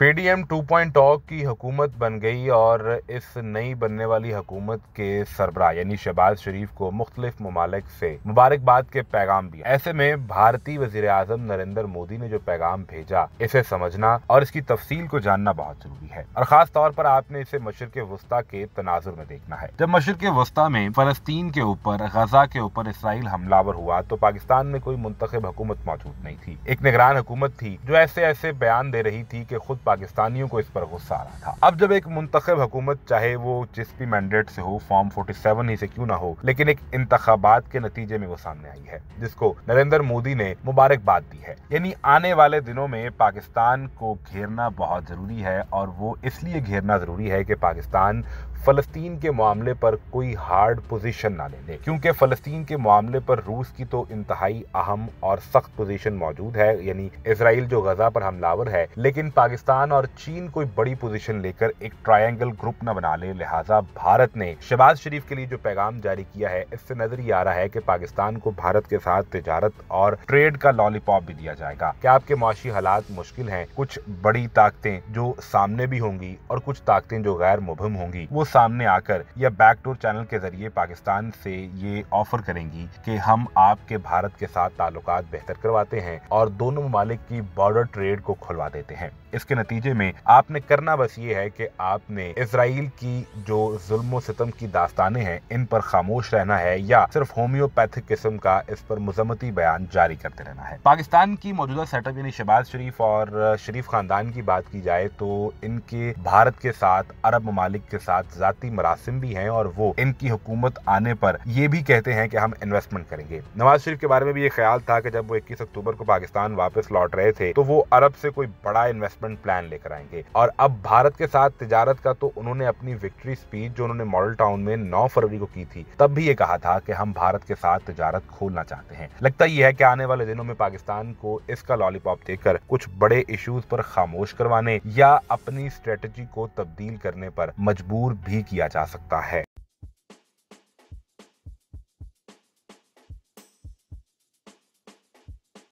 Paytm talk oh की हुकूमत बन गई और इस नई बनने वाली हुकूमत के सरबराह यानी शहबाज शरीफ को मुख्तलिफ ममालिक से मुबारकबाद के पैगाम दिए ऐसे में भारतीय वजीर अजम नरेंद्र मोदी ने जो पैगाम भेजा इसे समझना और इसकी तफसील को जानना बहुत जरूरी है और खास तौर पर आपने इसे मशरक वस्ता के तनाजुर में देखना है जब मशर के वस्ता में फलस्तीन के ऊपर गजा के ऊपर इसराइल हमलावर हुआ तो पाकिस्तान में कोई मुंतब हुकूमत मौजूद नहीं थी एक निगरान हुकूमत थी जो ऐसे ऐसे बयान दे रही थी कि खुद पाकिस्तानियों को इस पर गुस्सा आ रहा था अब जब एक मुंतब हुकूमत चाहे वो भी मैंडेट से हो फॉर्म फोर्टी सेवन ही से क्यों ना हो लेकिन एक इंतबात के नतीजे में वो सामने आई है जिसको नरेंद्र मोदी ने मुबारकबाद दी है यानी आने वाले दिनों में पाकिस्तान को घेरना बहुत जरूरी है और वो इसलिए घेरना जरूरी है कि पाकिस्तान फ़लस्तीन के मामले पर कोई हार्ड पोजीशन ना लेने क्योंकि फ़लस्तीन के मामले पर रूस की तो इंतहाई अहम और सख्त पोजीशन मौजूद है यानी इसराइल जो गजा पर हमलावर है लेकिन पाकिस्तान और चीन कोई बड़ी पोजीशन लेकर एक ट्रायंगल ग्रुप न बना ले लिहाजा भारत ने शहबाज शरीफ के लिए जो पैगाम जारी किया है इससे नजर ये आ रहा है की पाकिस्तान को भारत के साथ तजारत और ट्रेड का लॉलीपॉप भी दिया जाएगा क्या आपके मुआशी हालात मुश्किल है कुछ बड़ी ताकतें जो सामने भी होंगी और कुछ ताकतें जो गैर मुबम होंगी वो सामने आकर या बैकडोर चैनल के जरिए पाकिस्तान से ये ऑफर करेंगी कि हम आपके भारत के साथ ताल्लुक बेहतर करवाते हैं और दोनों ममालिक की बॉर्डर ट्रेड को खुलवा देते हैं इसके नतीजे में आपने करना बस ये है कि आपने इसराइल की जो जुल्म सितम की दास्तानें हैं इन पर खामोश रहना है या सिर्फ होम्योपैथिक किस्म का इस पर मजम्मती बयान जारी करते रहना है पाकिस्तान की मौजूदा सेटअप यानी शहबाज शरीफ और शरीफ खानदान की बात की जाए तो इनके भारत के साथ अरब ममालिक के साथ ज़ाती मरासम भी हैं और वो इनकी हुकूमत आने पर ये भी कहते हैं कि हम इन्वेस्टमेंट करेंगे नवाज शरीफ के बारे में भी ये ख्याल था कि जब वो इक्कीस अक्टूबर को पाकिस्तान वापस लौट रहे थे तो वो अरब से कोई बड़ा इन्वेस्टमेंट प्लान लेकर आएंगे और अब भारत के साथ तजारत का तो उन्होंने अपनी विक्ट्री स्पीच जो उन्होंने मॉडल टाउन में नौ फरवरी को की थी तब भी ये कहा था कि हम भारत के साथ तजारत खोलना चाहते हैं लगता यह है कि आने वाले दिनों में पाकिस्तान को इसका लॉलीपॉप देकर कुछ बड़े इश्यूज पर खामोश करवाने या अपनी स्ट्रेटेजी को तब्दील करने पर मजबूर भी किया जा सकता है